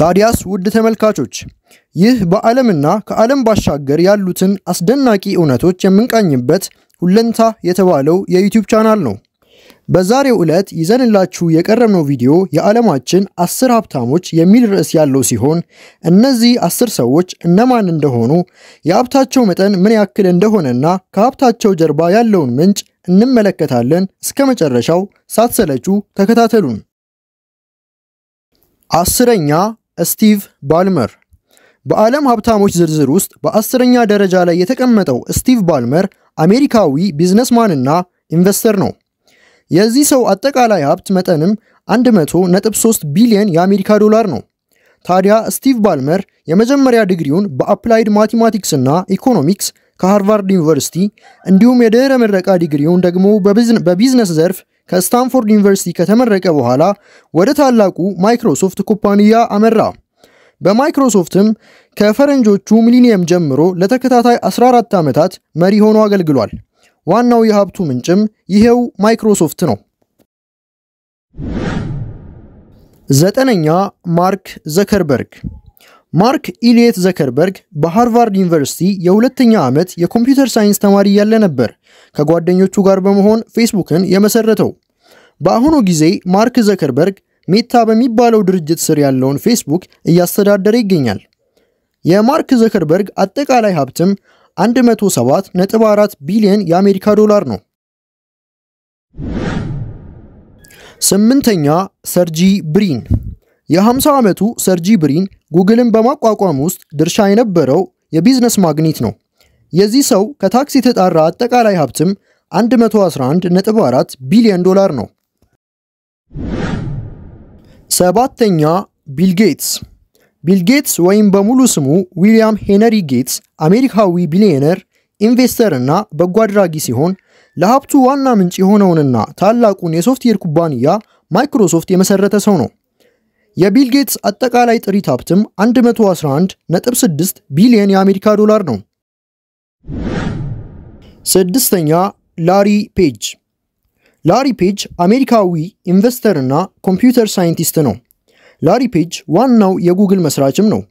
ታዲያስ ውድ ተመልካቾች ይህ በዓለምና ከዓለም ባሻገር ያሉትን አስደናቂ እውነቶች የምንቃኝበት ሁለንታ የተባለው የዩቲዩብ ቻናል ነው። በዛሬው ዕለት ይዘንላችሁ የቀረብነው ቪዲዮ የዓለማችን አስር ሀብታሞች የሚል ርዕስ ያለው ሲሆን እነዚህ አስር ሰዎች እነማን እንደሆኑ፣ የሀብታቸው መጠን ምን ያክል እንደሆነና ከሀብታቸው ጀርባ ያለውን ምንጭ እንመለከታለን። እስከ መጨረሻው ሳትሰለቹ ተከታተሉን። አስረኛ ስቲቭ ባልመር በዓለም ሀብታሞች ዝርዝር ውስጥ በአስረኛ ደረጃ ላይ የተቀመጠው ስቲቭ ባልመር አሜሪካዊ ቢዝነስማንና ኢንቨስተር ነው። የዚህ ሰው አጠቃላይ ሀብት መጠንም 100.3 ቢሊዮን የአሜሪካ ዶላር ነው። ታዲያ ስቲቭ ባልመር የመጀመሪያ ዲግሪውን በአፕላይድ ማቴማቲክስ እና ኢኮኖሚክስ ከሃርቫርድ ዩኒቨርሲቲ እንዲሁም የድህረ ምረቃ ዲግሪውን ደግሞ በቢዝነስ ዘርፍ ከስታንፎርድ ዩኒቨርሲቲ ከተመረቀ በኋላ ወደ ታላቁ ማይክሮሶፍት ኩባንያ አመራ። በማይክሮሶፍትም ከፈረንጆቹ ሚሊኒየም ጀምሮ ለተከታታይ 14 ዓመታት መሪ ሆኖ አገልግሏል። ዋናው የሀብቱ ምንጭም ይሄው ማይክሮሶፍት ነው። ዘጠነኛ ማርክ ዘከርበርግ ማርክ ኢሊየት ዘከርበርግ በሃርቫርድ ዩኒቨርሲቲ የሁለተኛ ዓመት የኮምፒውተር ሳይንስ ተማሪ ያለ ነበር ከጓደኞቹ ጋር በመሆን ፌስቡክን የመሰረተው። በአሁኑ ጊዜ ማርክ ዘከርበርግ ሜታ በሚባለው ድርጅት ስር ያለውን ፌስቡክ እያስተዳደረ ይገኛል። የማርክ ዘከርበርግ አጠቃላይ ሀብትም 107.4 ቢሊዮን የአሜሪካ ዶላር ነው። ስምንተኛ ሰርጂ ብሪን። የ50 ዓመቱ ሰርጂ ብሪን ጉግልን በማቋቋም ውስጥ ድርሻ የነበረው የቢዝነስ ማግኒት ነው። የዚህ ሰው ከታክስ የተጣራ አጠቃላይ ሀብትም 111.4 ቢሊዮን ዶላር ነው። ሰባተኛ ቢል ጌትስ። ቢል ጌትስ ወይም በሙሉ ስሙ ዊሊያም ሄነሪ ጌትስ አሜሪካዊ ቢሊዮነር፣ ኢንቨስተር እና በጎ አድራጊ ሲሆን ለሀብቱ ዋና ምንጭ የሆነውንና ታላቁን የሶፍትዌር ኩባንያ ማይክሮሶፍት የመሰረተ ሰው ነው። የቢል ጌትስ አጠቃላይ ጥሪት ሀብትም 111.6 ቢሊዮን የአሜሪካ ዶላር ነው። ስድስተኛ ላሪ ፔጅ። ላሪ ፔጅ አሜሪካዊ ኢንቨስተር እና ኮምፒውተር ሳይንቲስት ነው። ላሪ ፔጅ ዋናው የጉግል መስራችም ነው።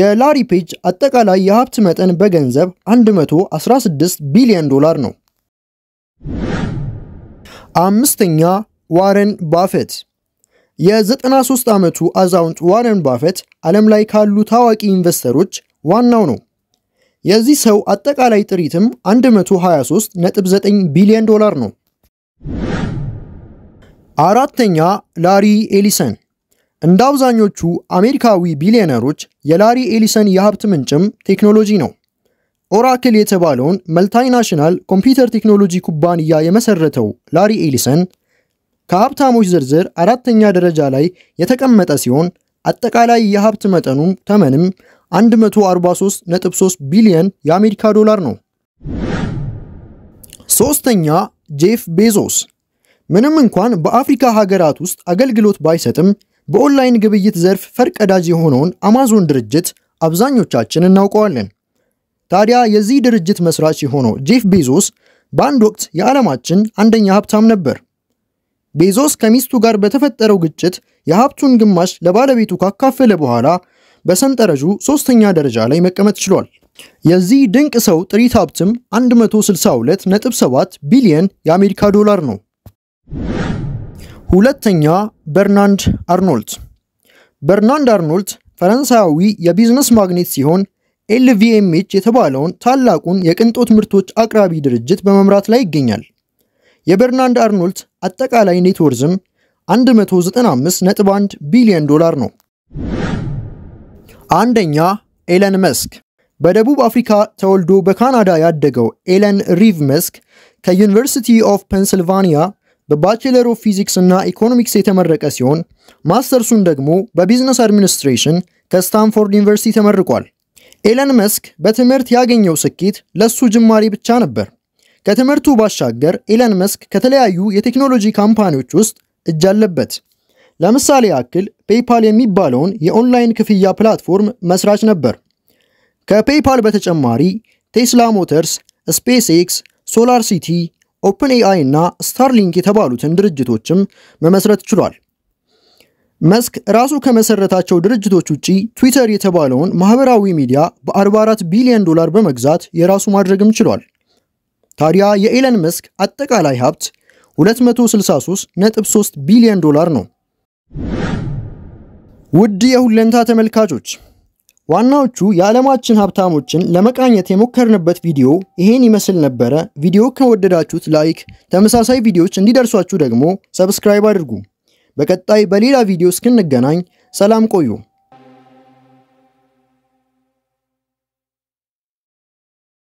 የላሪ ፔጅ አጠቃላይ የሀብት መጠን በገንዘብ 116 ቢሊዮን ዶላር ነው። አምስተኛ ዋረን ባፌት የ93 ዓመቱ አዛውንት ዋረን ባፈት ዓለም ላይ ካሉ ታዋቂ ኢንቨስተሮች ዋናው ነው። የዚህ ሰው አጠቃላይ ጥሪትም 123.9 ቢሊዮን ዶላር ነው። አራተኛ ላሪ ኤሊሰን። እንደ አብዛኞቹ አሜሪካዊ ቢሊዮነሮች የላሪ ኤሊሰን የሀብት ምንጭም ቴክኖሎጂ ነው። ኦራክል የተባለውን መልታይናሽናል ኮምፒውተር ቴክኖሎጂ ኩባንያ የመሰረተው ላሪ ኤሊሰን ከሀብታሞች ዝርዝር አራተኛ ደረጃ ላይ የተቀመጠ ሲሆን አጠቃላይ የሀብት መጠኑ ተመንም 143.3 ቢሊዮን የአሜሪካ ዶላር ነው። ሶስተኛ ጄፍ ቤዞስ። ምንም እንኳን በአፍሪካ ሀገራት ውስጥ አገልግሎት ባይሰጥም በኦንላይን ግብይት ዘርፍ ፈርቀዳጅ የሆነውን አማዞን ድርጅት አብዛኞቻችን እናውቀዋለን። ታዲያ የዚህ ድርጅት መስራች የሆነው ጄፍ ቤዞስ በአንድ ወቅት የዓለማችን አንደኛ ሀብታም ነበር። ቤዞስ ከሚስቱ ጋር በተፈጠረው ግጭት የሀብቱን ግማሽ ለባለቤቱ ካካፈለ በኋላ በሰንጠረዡ ሶስተኛ ደረጃ ላይ መቀመጥ ችሏል። የዚህ ድንቅ ሰው ጥሪት ሀብትም 162.7 ቢሊየን የአሜሪካ ዶላር ነው። ሁለተኛ በርናንድ አርኖልት። በርናንድ አርኖልት ፈረንሳያዊ የቢዝነስ ማግኔት ሲሆን ኤልቪኤምኤች የተባለውን ታላቁን የቅንጦት ምርቶች አቅራቢ ድርጅት በመምራት ላይ ይገኛል። የበርናንድ አርኖልት አጠቃላይ ኔት 195.1 ቢሊዮን ዶላር ነው። አንደኛ ኤለን መስክ በደቡብ አፍሪካ ተወልዶ በካናዳ ያደገው ኤለን ሪቭ መስክ ከዩኒቨርሲቲ ኦፍ ፔንስልቫኒያ በባችለር ኦፍ ፊዚክስ እና ኢኮኖሚክስ የተመረቀ ሲሆን ማስተርሱን ደግሞ በቢዝነስ አድሚኒስትሬሽን ከስታንፎርድ ዩኒቨርሲቲ ተመርቋል። ኤለን መስክ በትምህርት ያገኘው ስኬት ለሱ ጅማሬ ብቻ ነበር። ከትምህርቱ ባሻገር ኢለን መስክ ከተለያዩ የቴክኖሎጂ ካምፓኒዎች ውስጥ እጅ አለበት። ለምሳሌ ያክል ፔይፓል የሚባለውን የኦንላይን ክፍያ ፕላትፎርም መስራች ነበር። ከፔይፓል በተጨማሪ ቴስላ ሞተርስ፣ ስፔስ ኤክስ፣ ሶላር ሲቲ፣ ኦፕን ኤአይ እና ስታርሊንክ የተባሉትን ድርጅቶችም መመስረት ችሏል። መስክ ራሱ ከመሰረታቸው ድርጅቶች ውጪ ትዊተር የተባለውን ማህበራዊ ሚዲያ በ44 ቢሊዮን ዶላር በመግዛት የራሱ ማድረግም ችሏል። ታዲያ የኤለን መስክ አጠቃላይ ሀብት 263.3 ቢሊዮን ዶላር ነው። ውድ የሁለንታ ተመልካቾች ዋናዎቹ የዓለማችን ሀብታሞችን ለመቃኘት የሞከርንበት ቪዲዮ ይሄን ይመስል ነበረ። ቪዲዮ ከወደዳችሁት ላይክ፣ ተመሳሳይ ቪዲዮዎች እንዲደርሷችሁ ደግሞ ሰብስክራይብ አድርጉ። በቀጣይ በሌላ ቪዲዮ እስክንገናኝ ሰላም ቆዩ።